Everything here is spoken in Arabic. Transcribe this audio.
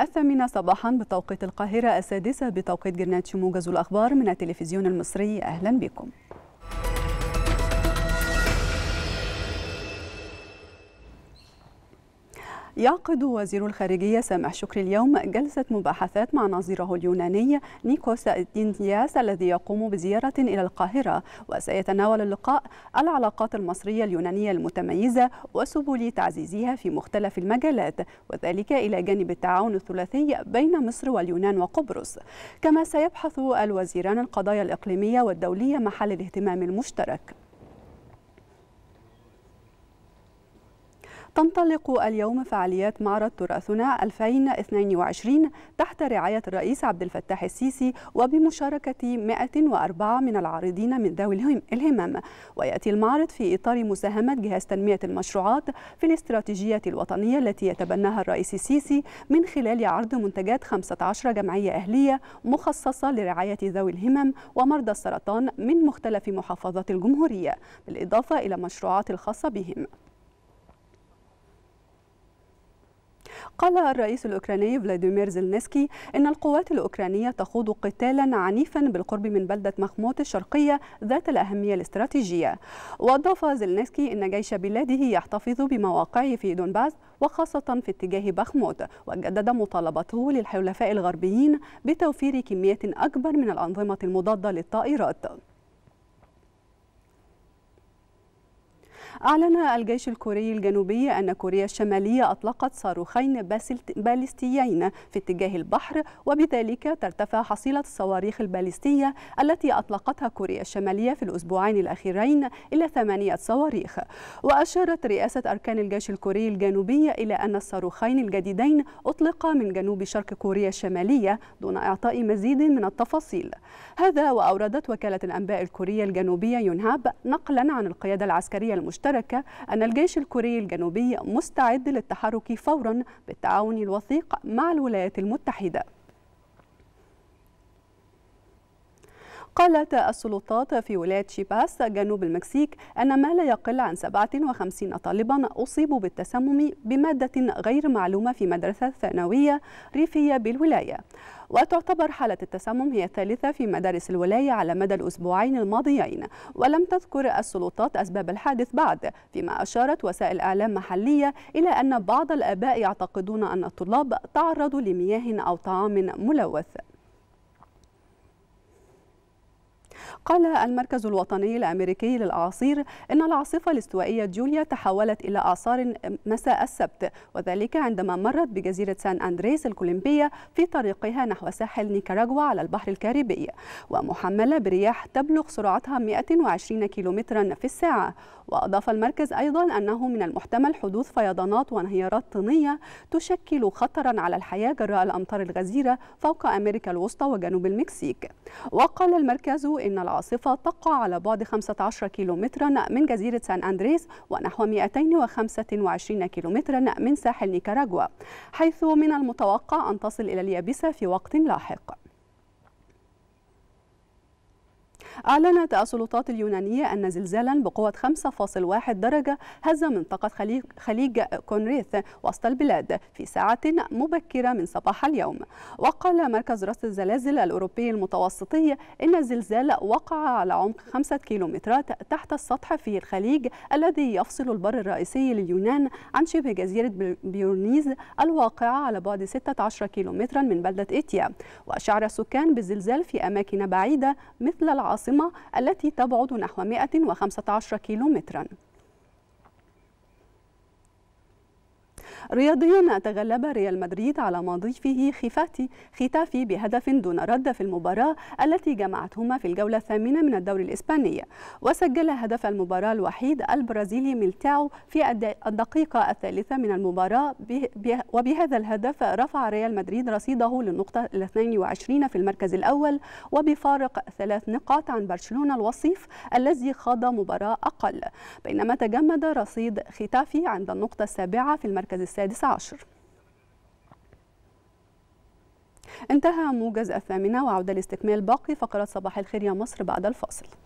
الثامنة صباحا بتوقيت القاهرة السادسة بتوقيت جرنات شموجز الأخبار من التلفزيون المصري أهلا بكم يعقد وزير الخارجية سامح شكري اليوم جلسة مباحثات مع نظيره اليوناني نيكوس دينتياس الذي يقوم بزيارة إلى القاهرة وسيتناول اللقاء العلاقات المصرية اليونانية المتميزة وسبل تعزيزها في مختلف المجالات وذلك إلى جانب التعاون الثلاثي بين مصر واليونان وقبرص كما سيبحث الوزيران القضايا الإقليمية والدولية محل الاهتمام المشترك تنطلق اليوم فعاليات معرض تراثنا 2022 تحت رعاية الرئيس عبد الفتاح السيسي وبمشاركة 104 من العارضين من ذوي الهمم ويأتي المعرض في إطار مساهمة جهاز تنمية المشروعات في الاستراتيجية الوطنية التي يتبناها الرئيس السيسي من خلال عرض منتجات 15 جمعية أهلية مخصصة لرعاية ذوي الهمم ومرضى السرطان من مختلف محافظات الجمهورية بالإضافة إلى مشروعات الخاصة بهم قال الرئيس الأوكراني فلاديمير زيلنسكي إن القوات الأوكرانية تخوض قتالا عنيفا بالقرب من بلدة مخموت الشرقية ذات الأهمية الاستراتيجية وأضاف زيلنسكي إن جيش بلاده يحتفظ بمواقعه في دونباس وخاصة في اتجاه بخموت وجدد مطالبته للحلفاء الغربيين بتوفير كمية أكبر من الأنظمة المضادة للطائرات أعلن الجيش الكوري الجنوبي أن كوريا الشمالية أطلقت صاروخين باليستيين في اتجاه البحر وبذلك ترتفع حصيلة الصواريخ الباليستية التي أطلقتها كوريا الشمالية في الأسبوعين الأخيرين إلى ثمانية صواريخ وأشارت رئاسة أركان الجيش الكوري الجنوبي إلى أن الصاروخين الجديدين أطلقا من جنوب شرق كوريا الشمالية دون إعطاء مزيد من التفاصيل هذا وأوردت وكالة الأنباء الكورية الجنوبية يونهاب نقلا عن القيادة العسكرية المشتركة المشتركة أن الجيش الكوري الجنوبي مستعد للتحرك فورا بالتعاون الوثيق مع الولايات المتحدة قالت السلطات في ولاية شيباس جنوب المكسيك أن ما لا يقل عن 57 طالبا أصيبوا بالتسمم بمادة غير معلومة في مدرسة ثانوية ريفية بالولاية وتعتبر حالة التسمم هي الثالثة في مدارس الولاية على مدى الأسبوعين الماضيين ولم تذكر السلطات أسباب الحادث بعد فيما أشارت وسائل أعلام محلية إلى أن بعض الآباء يعتقدون أن الطلاب تعرضوا لمياه أو طعام ملوث قال المركز الوطني الأمريكي للأعاصير إن العاصفة الاستوائية جوليا تحولت إلى أعصار مساء السبت وذلك عندما مرت بجزيرة سان أندريس الكولومبية في طريقها نحو ساحل نيكاراغوا على البحر الكاريبي ومحملة برياح تبلغ سرعتها 120 كيلومترا في الساعة وأضاف المركز أيضا أنه من المحتمل حدوث فيضانات وانهيارات طينية تشكل خطرا على الحياة جراء الأمطار الغزيرة فوق أمريكا الوسطى وجنوب المكسيك وقال المركز إن العاصفة تقع على بعد 15 كيلومترا من جزيرة سان أندريس ونحو 225 كيلومترا من ساحل نيكاراغوا حيث من المتوقع أن تصل إلى اليابسة في وقت لاحق أعلنت السلطات اليونانية أن زلزالا بقوة 5.1 درجة هز منطقة خليج, كونريث وسط البلاد في ساعة مبكرة من صباح اليوم وقال مركز رصد الزلازل الأوروبي المتوسطي أن الزلزال وقع على عمق 5 كيلومترات تحت السطح في الخليج الذي يفصل البر الرئيسي لليونان عن شبه جزيرة بيورنيز الواقعة على بعد 16 كيلومترا من بلدة إيتيا وشعر السكان بالزلزال في أماكن بعيدة مثل العاصمة العاصمة التي تبعد نحو 115 كيلومتراً رياضيا تغلب ريال مدريد على مضيفه خفاتي ختافي بهدف دون رد في المباراة التي جمعتهما في الجولة الثامنة من الدوري الإسباني وسجل هدف المباراة الوحيد البرازيلي ميلتاو في الدقيقة الثالثة من المباراة وبهذا الهدف رفع ريال مدريد رصيده للنقطة ال 22 في المركز الأول وبفارق ثلاث نقاط عن برشلونة الوصيف الذي خاض مباراة أقل بينما تجمد رصيد ختافي عند النقطة السابعة في المركز السابع السادس عشر انتهى موجز الثامنة وعودة لاستكمال باقي فقرات صباح الخير يا مصر بعد الفاصل